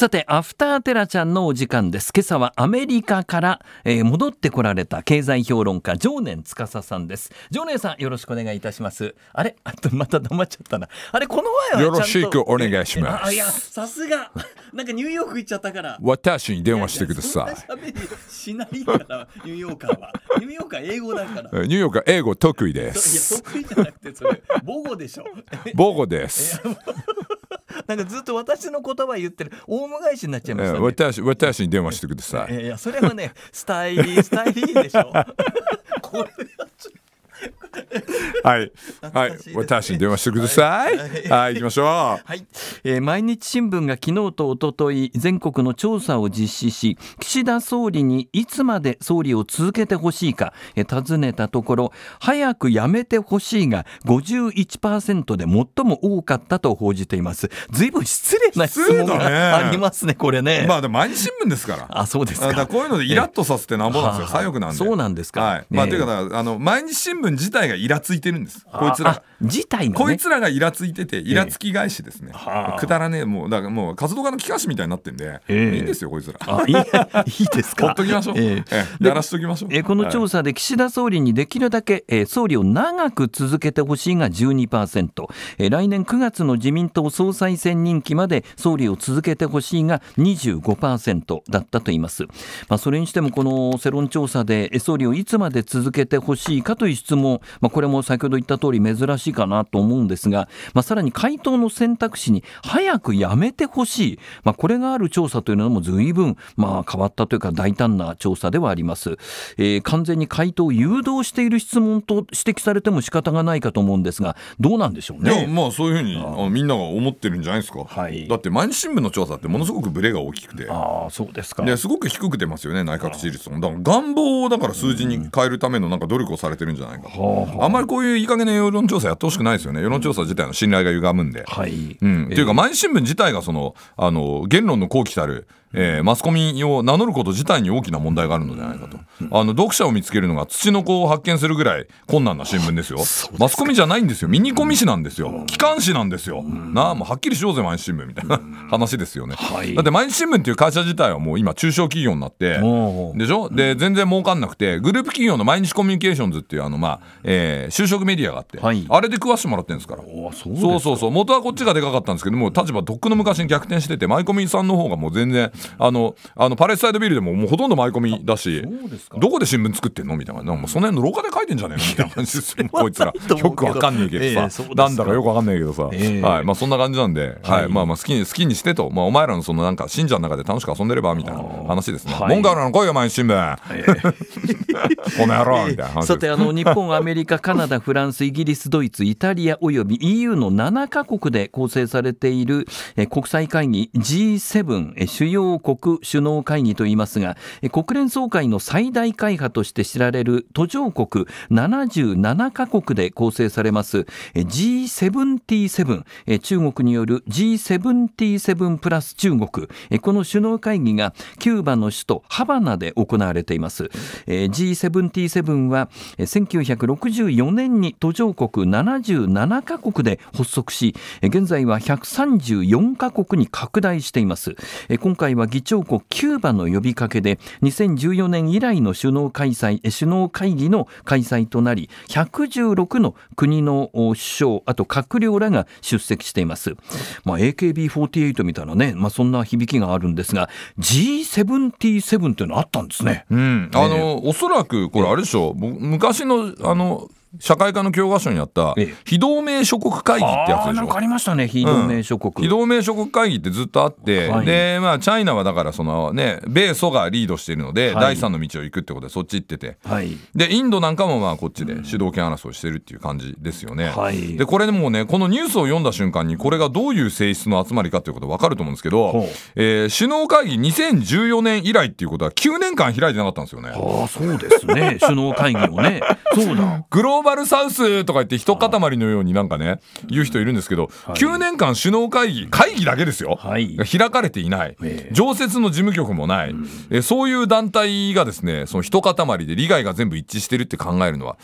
さて、アフターテラちゃんのお時間です。今朝はアメリカから、えー、戻ってこられた経済評論家、常年司さんです。常年さん、よろしくお願いいたします。あれ あとまた黙っちゃったな。あれ、この前はよろしくお願いします。あいや、さすが。なんかニューヨーク行っちゃったから。私に電話してください。いやいやしないから、ニューヨーカーは。ニューヨーカー英語だから。ニューヨーカー英語得意です。いや、得意じゃなくて、それ、母語でしょ。母語です。なんかずっと私の言葉言ってるオウム返しになっちゃいました、ね、私私に電話してくださいいやそれはねスタイリースタイリーでしょ これはちょっと はい。はい。私に電話してください。はい。行きましょう。はい。えー、毎日新聞が昨日と一昨日全国の調査を実施し、岸田総理にいつまで総理を続けてほしいか、えー、尋ねたところ、早く辞めてほしいが51%で最も多かったと報じています。ずいぶん失礼な質問がありますね、これね。まあ、でも毎日新聞ですから。あ、そうですか。かこういうのでイラッとさせてなんぼなんですよ。左翼なんで。そうなんですか。はい。まあ、というか、あの、毎日新聞自体体がイラついてるんですこいつら自体ね、こいつらがイラついててイラつき返しですね、えー、くだらねえもうだからもう活動家の機関紙みたいになってんで、えー、いいんですよこいつらいい いいですかほっときましょう、えー、やらしときましょう、えー、この調査で岸田総理にできるだけ、えー、総理を長く続けてほしいが12%、えー、来年9月の自民党総裁選任期まで総理を続けてほしいが25%だったと言います、まあ、それにしてもこの世論調査で総理をいつまで続けてほしいかという質問、まあ、これも先ほど言った通り珍しいしいかなと思うんですが、まあ、さらに回答の選択肢に早くやめてほしい、まあ、これがある調査というのも随分、まあ、変わったというか大胆な調査ではあります、えー、完全に回答を誘導している質問と指摘されても仕方がないかと思うんですがどうなんでしょうねまあそういうふうにあみんなが思ってるんじゃないですか、はい、だって毎日新聞の調査ってものすごくブレが大きくてあそうですかですごく低く出ますよね内閣支持率もだから願望をだから数字に変えるためのなんか努力をされてるんじゃないか、うん、あんまりこういういい加減な世論調査やっってほしくないですよね、世論調査自体の信頼が歪むんで。はいうん、っていうか、毎日新聞自体がそのあの言論の好機たるえー、マスコミを名乗ること自体に大きな問題があるのではないかと、あの読者を見つけるのが土の子を発見するぐらい困難な新聞ですよマスコミじゃないんですよミニコミ誌なんですよ機関誌なんですよ、なあもうはっきりしようぜ毎日新聞みたいな話ですよね、はい、だって毎日新聞っていう会社自体はもう今中小企業になってでしょで全然儲かんなくてグループ企業の毎日コミュニケーションズっていうあのまあ、えー、就職メディアがあって、はい、あれで食わしてもらってるんですからそうそうそう元はこっちがでかかったんですけども立場とっくの昔に逆転しててマイコミさんの方がもう全然あのあのパレスサイドビルでももうほとんど舞い込みだしどこで新聞作ってんのみたいなもうその辺の廊下で書いてんじゃねえのみたいな感じですよこいつらよくわかんないけどさ、なんだかよくわかんないけどさ、はいまあ、そんな感じなんで、はい、まあ、まあ好きに好きにしてと、まあ、お前らのそのなんか信者の中で楽しく遊んでればみたいな話ですね。モンガルの声いよ毎日新聞、この野郎みたいなさてあの日本アメリカカナダフランスイギリスドイツイタリアおよび EU の7か国で構成されている国際会議 G7 主要要国首脳会議と言いますが国連総会の最大会派として知られる途上国77カ国で構成されます G77 中国による G77 プラス中国この首脳会議がキューバの首都ハバナで行われています G77 は1964年に途上国77カ国で発足し現在は134カ国に拡大しています今回は議長国キューバの呼びかけで2014年以来の首脳開催首脳会議の開催となり116の国の首相あと閣僚らが出席しています、まあ、AKB48 みたいなね、まあ、そんな響きがあるんですが G77 っていうのあったんですね、うん、あの、おそらくこれあれでしょう昔のあの社会科の教科書にあった非同盟諸国会議ってやつでしょ。あありましたね非同盟諸国、うん、非同盟諸国会議ってずっとあって、はい、でまあチャイナはだからそのね米ソがリードしているので、はい、第三の道を行くってことでそっち行ってて、はい、でインドなんかもまあこっちで主導権争いしてるっていう感じですよね。うん、でこれでもねこのニュースを読んだ瞬間にこれがどういう性質の集まりかということわかると思うんですけど、えー、首脳会議2014年以来っていうことは9年間開いてなかったんですよね。ああそうですね 首脳会議をね。そうだグローローバルサウスとか言って一塊のようになんかね言う人いるんですけど、9年間首脳会議会議だけですよ、開かれていない、常設の事務局もない、えそういう団体がですねその一塊で利害が全部一致してるって考えるのは、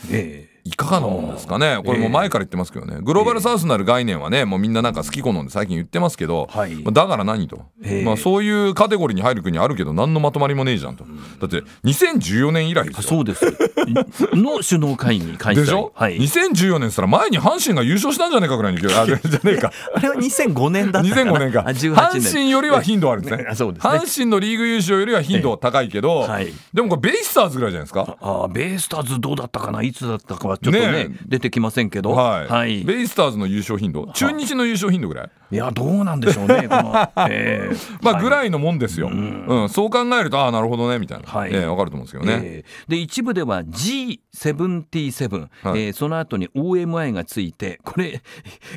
いかがなもんですかねこれも前から言ってますけどね、えー、グローバルサウスなる概念はねもうみんななんか好き好んで最近言ってますけど、だから何と、えー、まあ、そういうカテゴリーに入る国あるけど何のまとまりもねえじゃんと、だって2014年以来そうですの首脳会議開催でしょ、はい、2014年すら前に阪神が優勝したんじゃねえかぐらいに あれじゃねえかあれは2005年だったか2005 年か阪神よりは頻度あるんですねね、阪神のリーグ優勝よりは頻度高いけど、えーはい、でもこれベイスターズぐらいじゃないですかあベイスターズどうだったかないつだったかちょっとね出てきませんけど、はい、ベイスターズの優勝頻度中日の優勝頻度ぐらいいやどうなんでしょうねこの、えー、まあぐらいのもんですよ、はい、うん、そう考えるとああなるほどねみたいな、はい、えー、分かると思うんですけどね、えー、で一部では G77、はい、えー、その後に OMI がついてこれ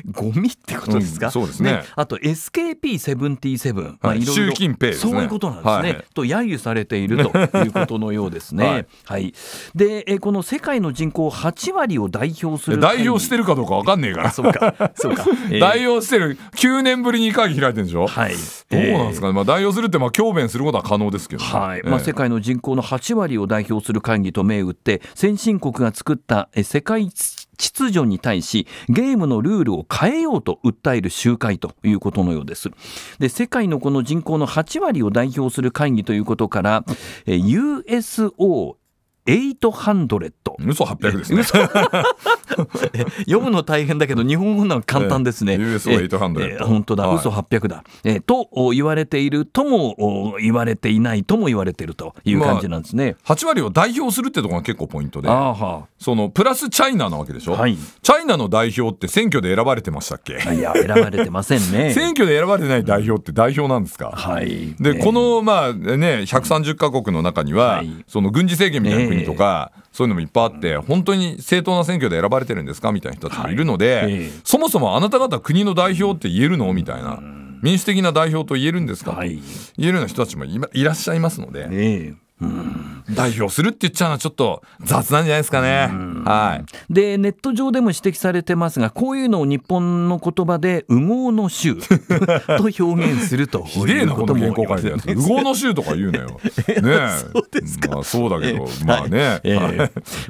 ゴミってことですか、うん、そうですね、ね、あと SKP77、はいまあ、いろいろ習近平、ね、そういうことなんですね、はい、と揶揄されているということのようですねはい、で、えー、この世界の人口8割を代表する代表してるかどうか分かんねえからそうかそうか、えー、代表してる9年ぶりに会議開いてるんでしょ、はい、どうなんですかね、まあ、代表するってまあ強弁することは可能ですけど、ね、はい、えー、まあ、世界の人口の8割を代表する会議と銘打って先進国が作った世界秩序に対しゲームのルールを変えようと訴える集会ということのようですで世界のこの人口の8割を代表する会議ということから USO エイトハンドレット。嘘八百ですね読むの大変だけど日本語なの簡単ですね、えー、US800、えー、本当だ、はい、嘘八百だ、えー、と言われているとも言われていないとも言われているという感じなんですね、まあ、割を代表するってとこが結構ポイントでそのプラスチャイナなわけでしょ、はい、チャイナの代表って選挙で選ばれてましたっけいや選ばれてませんね 選挙で選ばれてない代表って代表なんですか、はい、で、えー、このまあね百三十か国の中には、はい、その軍事政権みたいな国とか、そういうのもいっぱいあって、本当に正当な選挙で選ばれてるんですかみたいな人たちもいるので、そもそもあなた方国の代表って言えるのみたいな。民主的な代表と言えるんですか、はい、言えるような人たちもいらっしゃいますので、代表するって言っちゃうのはちょっと雑なんじゃないですかね。はい、でネット上でも指摘されてますがこういうのを日本の言葉で「羽毛の衆 」と表現するということもの原羽毛の衆とか言うなよ。ね まあ、そうだけど、まあね、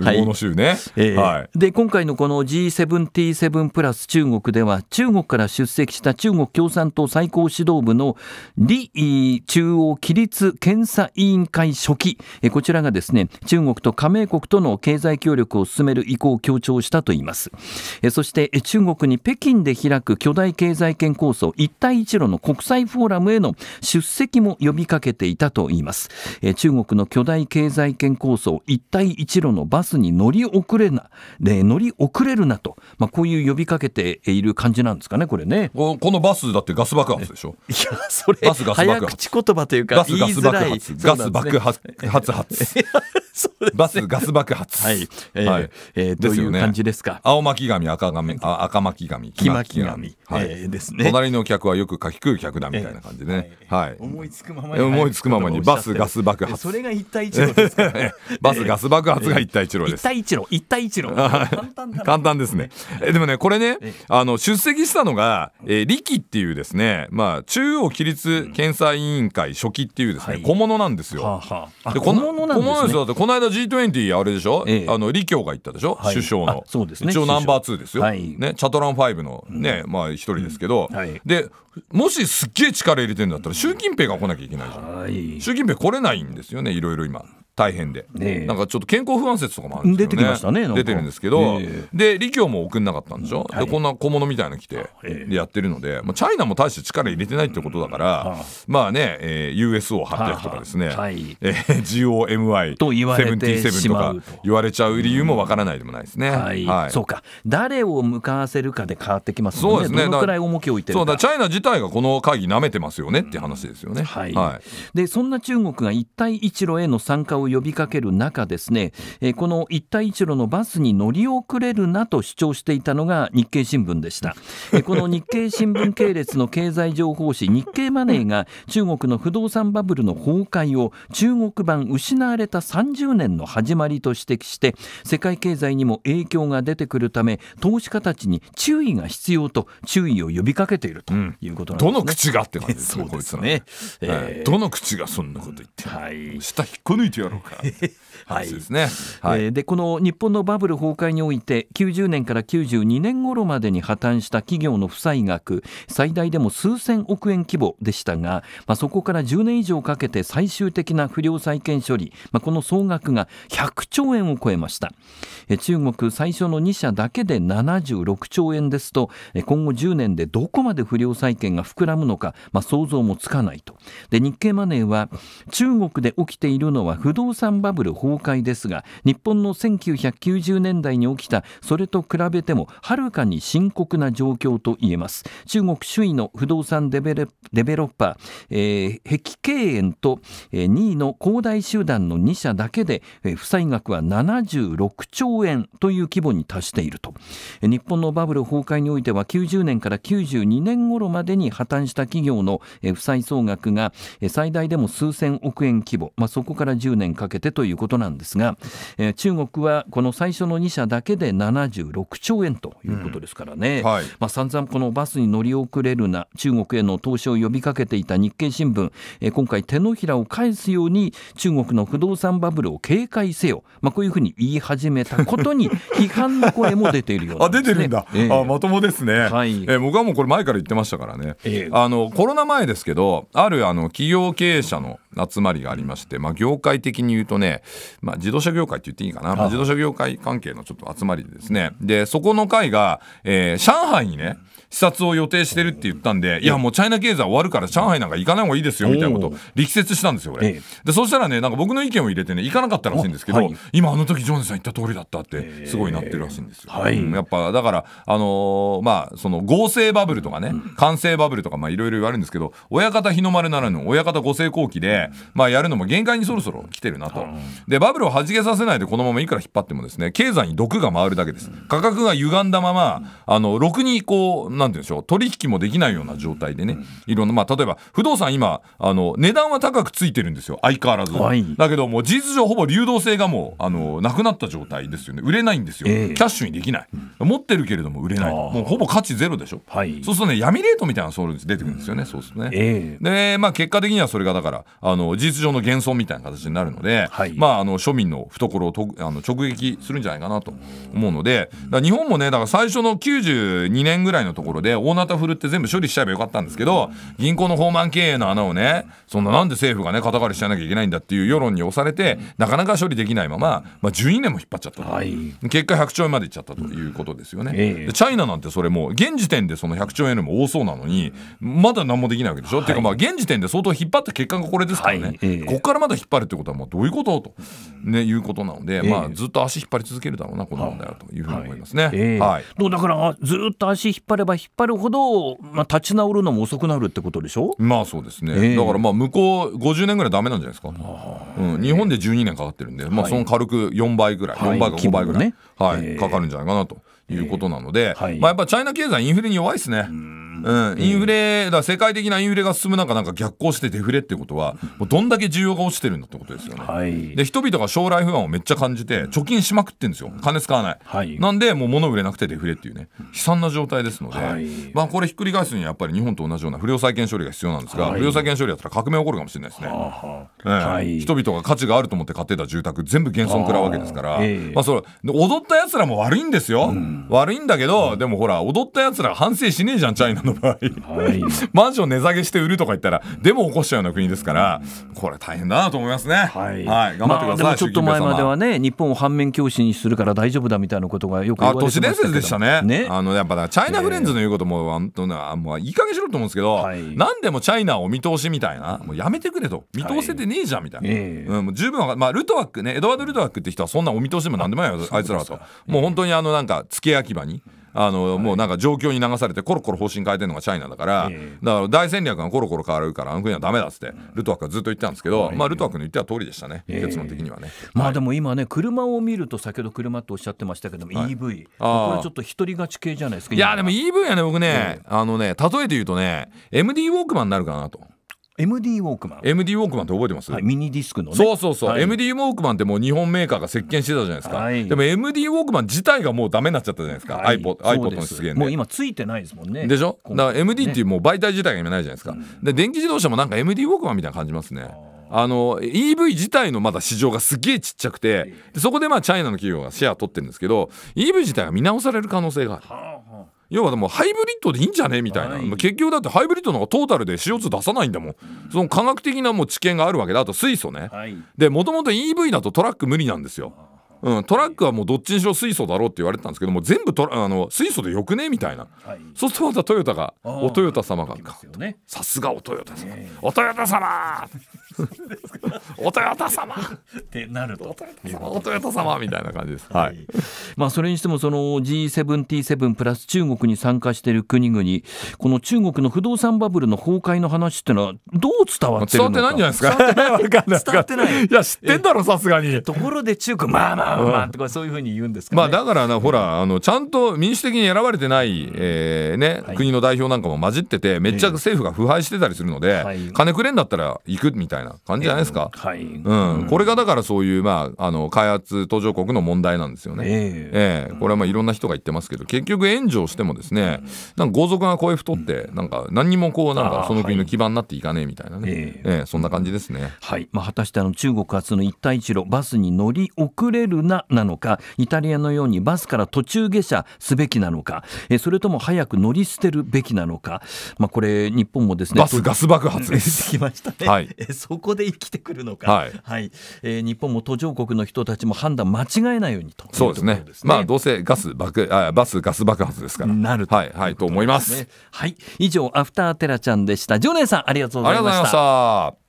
羽毛の衆ね。はいで今回のこの G7T7 プラス中国では中国から出席した中国共産党最高指導部の李中央規律検査委員会書記き、えこちらがですね中国と加盟国との経済協力を進める意向を強調したといいます、えそして中国に北京で開く巨大経済圏構想一帯一路の国際フォーラムへの出席も呼びかけていたといいます、え中国の巨大経済圏構想一帯一路のバスに乗り遅れな、で乗り遅れるなと、まあ、こういう呼びかけている感じなんですかねこれねこのバスだってガス爆発でしょいやそれガス爆発早口言葉というか言いづらいガス爆発発発 バスガス爆発はい、えーはい、えー、どういう感じですか、ね、青巻紙赤紙あ赤巻紙黄巻紙はい、えー、ですね隣の客はよくかき食う客だみたいな感じでね、えー、はい、はい、思いつくままに思いつくままにバスガス爆発それが一対一路ですか バスガス爆発が一対一路です、えー、一対一路一対一路簡単簡単ですねえでもねこれねあの出席したのが、えー、力っていうですねまあ中央規律検査委員会初期っていうですね、小物なんですよ、うんはあはあでこの小物なんです、ね、小ですよだってこの間 G20 あれでしょ、ええ、あの李強が行ったでしょ、はい、首相のそうです、ね、一応ナンバー2ですよ、はい、ね、チャトラン5のね、うん、まあ一人ですけど、うんはい、でもしすっげえ力入れてるんだったら習近平が来なきゃいけないじゃん、習近平来れないんですよねいろいろ今。大変で、ね、なんかちょっと健康不安説とかもあるんですけね、出てきましたね出てるんですけど、で李強も送んなかったんでしょ、はい、でこんな小物みたいなの来て、でやってるので、まあ、チャイナも大して力入れてないってことだから、まあね、えー、USO800 とかですね、はい、えー、GOMI77 とか言われちゃう理由もわからないでもないですね、うん、はい、はい、そうか誰を向かわせるかで変わってきますもんねそうですねどのくらい重きを置いてるかそうだチャイナ自体がこの会議なめてますよねって話ですよね、はい、はい、でそんな中国が一帯一路への参加を呼びかける中ですね、えこの一帯一路のバスに乗り遅れるなと主張していたのが日経新聞でした、えこの日経新聞系列の経済情報誌日経マネーが中国の不動産バブルの崩壊を中国版失われた30年の始まりと指摘して世界経済にも影響が出てくるため投資家たちに注意が必要と注意を呼びかけているということなんです、ねうん、どの口がって感じですね ですね、えー、どの口がそんなこと言って、はい、下引っこ抜いてやろうか 話ですね。はい、えー、でこの日本のバブル崩壊において90年から92年頃までに破綻した企業の負債額最大でも数千億円規模でしたが、まあ、そこから10年以上かけて最終的な不良債権処理、まあ、この総額が100兆円を超えましたえ中国最初の2社だけで76兆円ですと今後10年でどこまで不良債権が膨らむのか、まあ、想像もつかないとで日経マネーは中国で起きているのは不動動産バブル崩壊ですが日本の1990年代に起きたそれと比べてもはるかに深刻な状況と言えます中国首位の不動産デベロッパー、えー、碧桂園と、えー、2位の恒大集団の2社だけで、えー、負債額は76兆円という規模に達していると日本のバブル崩壊においては90年から92年頃までに破綻した企業の負債総額が最大でも数千億円規模、まあ、そこから10年年かけてということなんですが、えー、中国はこの最初の2社だけで76兆円ということですからね、うんはいまあ、散々このバスに乗り遅れるな中国への投資を呼びかけていた日経新聞、えー、今回手のひらを返すように中国の不動産バブルを警戒せよ、まあ、こういうふうに言い始めたことに 批判の声も出ているようなんです、ね、あ出てるんだ、えー、あまともですね、はいえー、僕はもうこれ前から言ってましたからね、えー、あのコロナ前ですけどあるあの企業経営者の集まりがありまして、まあ、業界的に言うとね、まあ、自動車業界って言っていいかな、まあ、自動車業界関係のちょっと集まりでですねでそこの会が、えー、上海にね、うん視察を予定してるって言ったんで、いや、もうチャイナ経済終わるから、上海なんか行かない方がいいですよみたいなことを力説したんですよ、俺。で、そしたらね、なんか僕の意見を入れてね、行かなかったらしいんですけど、はい、今、あの時ジョンさん言った通りだったって、すごいなってるらしいんですよ。はい、やっぱだから、あのー、まあ、その合成バブルとかね、完成バブルとか、まあ、いろいろ言われるんですけど、親方日の丸ならぬ、親方ご成功期で、まあ、やるのも限界にそろそろ来てるなと。で、バブルをはじけさせないで、このままいくら引っ張ってもですね、経済に毒が回るだけです。価格が歪んだまま、あの、ろくにこう、なんていうんでしょう、取引もできないような状態でね、いろんな、まあ、例えば、不動産今、あの、値段は高くついてるんですよ、相変わらず。はい、だけど、もう事実上、ほぼ流動性がもう、あの、なくなった状態ですよね。売れないんですよ。えー、キャッシュにできない。持ってるけれども売れない。もうほぼ価値ゼロでしょ。はい、そうするとね、闇レートみたいなソウル出てくるんですよね、そうするとね。えー、で、まあ、結果的にはそれが、だから、あの、事実上の幻想みたいな形になるので、はい、まあ、あの、庶民の懐をとあの直撃するんじゃないかなと思うので、日本もね、だから最初の92年ぐらいのところころで大なた振るって全部処理しちゃえばよかったんですけど銀行の放満経営の穴をねそんななんで政府がね肩代わりしちゃなきゃいけないんだっていう世論に押されてなかなか処理できないまま、まあ、12年も引っ張っちゃった、はい、結果100兆円までいっちゃったということですよね、えー、チャイナなんてそれも現時点でその100兆円よりも多そうなのにまだ何もできないわけでしょ、はい、っていうかまあ現時点で相当引っ張った結果がこれですからね、はいえー、ここからまだ引っ張るってことはもうどういうことと、ね、いうことなので、えー、まあ、ずっと足引っ張り続けるだろうなこの問題はというふうに思いますね。はい、はい、だからずっと足引っ張れば引っ張るほど、まあ、立ち直るのも遅くなるってことでしょまあそうですね、えー、だからまあ向こう50年ぐらいだめなんじゃないですか、うん、日本で12年かかってるんで、まあ、その軽く4倍ぐらい、はい、4倍か5倍ぐらい、ねはい、かかるんじゃないかなと。いうことなので、えーはい、まあ、やっぱチャイナ経済インフレに弱いですね。うん、インフレ、だ世界的なインフレが進む中、なんか逆行してデフレってことは、もうどんだけ需要が落ちてるんだってことですよね。はい、で、人々が将来不安をめっちゃ感じて、貯金しまくってんですよ。金使わない。はい、なんで、もう物売れなくてデフレっていうね、悲惨な状態ですので、はい、まあ、これひっくり返すにはやっぱり日本と同じような不良債権処理が必要なんですが、不良債権処理だったら革命起こるかもしれないですね。はい、人々が価値があると思って買ってた住宅、全部減損食らうわけですから、えー、まあ、それ、踊った奴らも悪いんですよ。うん悪いんだけど、でもほら踊ったやつら反省しねえじゃんチャイナの場合、マンション値下げして売るとか言ったらデモ起こしちゃうような国ですからこれ大変だなと思いますねはい、頑張ってください、まあ、ちょっと前まではね日本を反面教師にするから大丈夫だみたいなことがよく言われてましたけどあ都市伝説でしたねねあのやっぱチャイナフレンズの言うことも、えー、もういい加減しろと思うんですけど、はい、何でもチャイナを見通しみたいなもうやめてくれと見通せてねえじゃんみたいな、はい、うん、もう十分まあルトワックねエドワード・ルトワックって人はそんなお見通しでも何でもないよあいつらはともう本当にあのなんか付き焼き場に。あの、はい、もうなんか状況に流されてコロコロ方針変えてるのがチャイナだから、えー、だから大戦略がコロコロ変わるからあの国はだめだっつってルトワックはずっと言ってたんですけど、はい、まあ、ルトワックの言っては通りでしたね、えー、結論的にはね、まあでも今ね車を見ると先ほど車っておっしゃってましたけども、はい、EV これちょっと独り勝ち系じゃないですかいやでも EV はね僕ね、えー、あのね例えて言うとね MD ウォークマンになるかなと。MD ウォークマン MD ウォークマンって覚えてます、はい、ミニディスクの、ね、そうそうそう、はい、MD ウォークマンってもう日本メーカーが席巻してたじゃないですか、はい、でも MD ウォークマン自体がもうダメになっちゃったじゃないですか、はい、iPod, iPod の出現でもう今ついてないですもんねでしょだから MD っていうもう媒体自体が今ないじゃないですか、で電気自動車もなんか MD ウォークマンみたいな感じますねあの EV 自体のまだ市場がすげえちっちゃくてそこでまあチャイナの企業がシェア取ってるんですけど EV 自体が見直される可能性がある。要はでもハイブリッドでいいんじゃねみたいな、はい、結局だってハイブリッドの方がトータルで CO2 出さないんだもんその科学的なもう知見があるわけだあと水素ね、はい、でもともと EV だとトラック無理なんですようん、トラックはもうどっちにしろ水素だろうって言われてたんですけども全部トラあの水素でよくねみたいな、はい、そうするとまたトヨタがおトヨタ様がさすがおトヨタ様、おトヨタ様 おトヨタ様ってなるとおトヨタ様みたいな感じです、はい、まあ、それにしてもその G7T7 プラス中国に参加している国々この中国の不動産バブルの崩壊の話っていうのはどう伝わってるのか伝わってないんじゃないですか伝わってない いや知ってんだろさすがにところで中国まあまあまあ、そういうふうに言うんですか、ね、まあ、だからな、ほら、あの、ちゃんと民主的に選ばれてない、えー、ね、はい、国の代表なんかも混じってて、めっちゃ政府が腐敗してたりするので、はい、金くれんだったら行くみたいな感じじゃないですか。えー、はい。うん。これがだからそういう、まあ、あの、開発途上国の問題なんですよね。えー、えー、これはまあ、いろんな人が言ってますけど、結局援助をしてもですね、なんか豪族が声太って、なんか何にもこう、なんかその国の基盤になっていかねえみたいなね。はい、ええー、そんな感じですね。はい。まあ、果たしてあの、中国発の一帯一路、バスに乗り遅れるななのかイタリアのようにバスから途中下車すべきなのか、えそれとも早く乗り捨てるべきなのか、まあ、これ日本もですねバスガス爆発ですましたね、はい、えそこで生きてくるのか、はい、はい、え日本も途上国の人たちも判断間違えないようにと、ね、そうですねまあどうせガス爆あバスガス爆発ですからなるはい、はい、と思います、ね、はい以上アフターテラちゃんでしたジョネさんありがとうございました